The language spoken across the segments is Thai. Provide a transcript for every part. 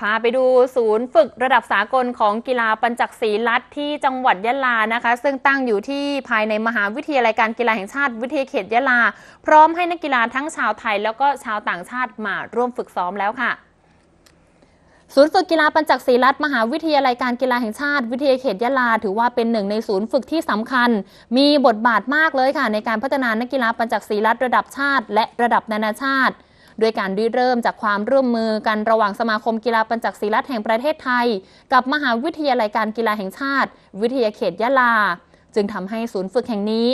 พาไปดูศูนย์ฝึกระดับสากลของกีฬาปัญจักศีลัดที่จังหวัดยะลา นะคะ ซึ่งตั้งอยู่ที่ภายในมหาวิทยาลัยการกีฬาแห่งชาติวิทยาเขตยะลา พร้อมให้นักกีฬาทั้งชาวไทย แล้วก็ชาวต่างชาติมาร่วมฝึกซ้อมแล้วค่ะ ศูนย์ฝึกกีฬาปัญจักศีรัตมหาวิทยาลัยการกีฬาแห่งชาติวิทยาเขตยะลาถือว่าเป็นหนึ่งในศูนย์ฝึกที่สำคัญ มีบทบาทมากเลยค่ะ ในการพัฒนานักกีฬาปัญจักศีรัตระดับชาติ และระดับนานาชาติด้วยการดิเริ่มจากความร่วมมือกันระหว่างสมาคมกีฬาปัญจักศิลัตแห่งประเทศไทย กับมหาวิทยาลัยการกีฬาแห่งชาติ วิทยาเขตยะลา จึงทำให้ศูนย์ฝึกแห่งนี้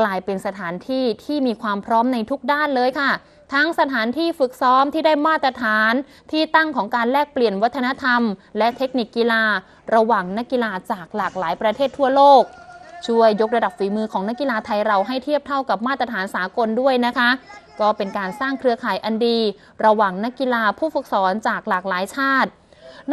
กลายเป็นสถานที่ที่มีความพร้อมในทุกด้านเลยค่ะ ทั้งสถานที่ฝึกซ้อมที่ได้มาตรฐาน ที่ตั้งของการแลกเปลี่ยนวัฒนธรรม และเทคนิคกีฬา ระหว่างนักกีฬาจากหลากหลายประเทศทั่วโลกช่วยยกระดับฝีมือของนักกีฬาไทยเราให้เทียบเท่ากับมาตรฐานสากลด้วยนะคะ ก็เป็นการสร้างเครือข่ายอันดีระหว่างนักกีฬาผู้ฝึกสอนจากหลากหลายชาติ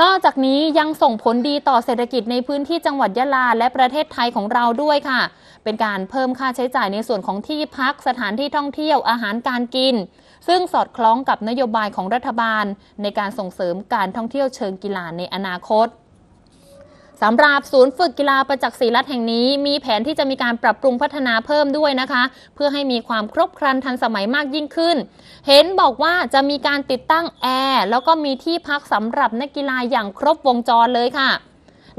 นอกจากนี้ยังส่งผลดีต่อเศรษฐกิจในพื้นที่จังหวัดยะลาและประเทศไทยของเราด้วยค่ะ เป็นการเพิ่มค่าใช้จ่ายในส่วนของที่พักสถานที่ท่องเที่ยวอาหารการกิน ซึ่งสอดคล้องกับนโยบายของรัฐบาลในการส่งเสริมการท่องเที่ยวเชิงกีฬาในอนาคตสำหรับศูนย์ฝึกกีฬาประจักษ์ศรีรัตแห่งนี้ มีแผนที่จะมีการปรับปรุงพัฒนาเพิ่มด้วยนะคะ เพื่อให้มีความครบครันทันสมัยมากยิ่งขึ้น เห็นบอกว่าจะมีการติดตั้งแอร์แล้วก็มีที่พักสำหรับนักกีฬาอย่างครบวงจรเลยค่ะ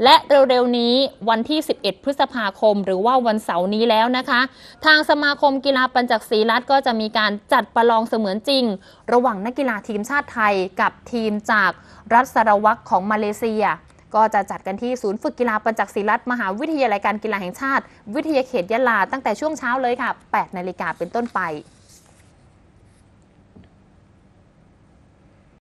และเร็วๆนี้วันที่ 11 พฤษภาคมหรือว่าวันเสาร์นี้แล้วนะคะ ทางสมาคมกีฬาปัญจักศรีรัตก็จะมีการจัดประลองเสมือนจริง ระหว่างนักกีฬาทีมชาติไทยกับทีมจากรัฐสารวัตรของมาเลเซียก็จะจัดกันที่ศูนย์ฝึกกีฬาปัญจักษ์ศิลัตมหาวิทยาลัยการกีฬาแห่งชาติ วิทยาเขตยะลาตั้งแต่ช่วงเช้าเลยค่ะ 8 นาฬิกาเป็นต้นไป